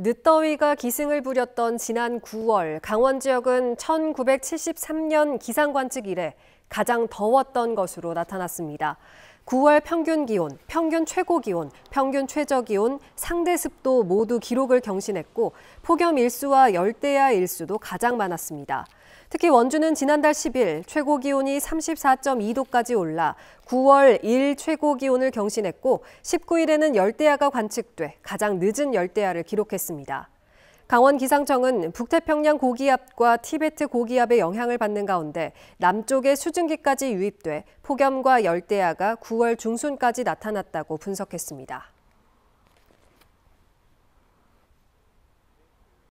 늦더위가 기승을 부렸던 지난 9월 강원 지역은 1973년 기상관측 이래 가장 더웠던 것으로 나타났습니다. 9월 평균 기온, 평균 최고 기온, 평균 최저 기온, 상대 습도 모두 기록을 경신했고 폭염 일수와 열대야 일수도 가장 많았습니다. 특히 원주는 지난달 10일 최고 기온이 34.2도까지 올라 9월 1 최고 기온을 경신했고 19일에는 열대야가 관측돼 가장 늦은 열대야를 기록했습니다. 강원기상청은 북태평양 고기압과 티베트 고기압의 영향을 받는 가운데 남쪽에 수증기까지 유입돼 폭염과 열대야가 9월 중순까지 나타났다고 분석했습니다.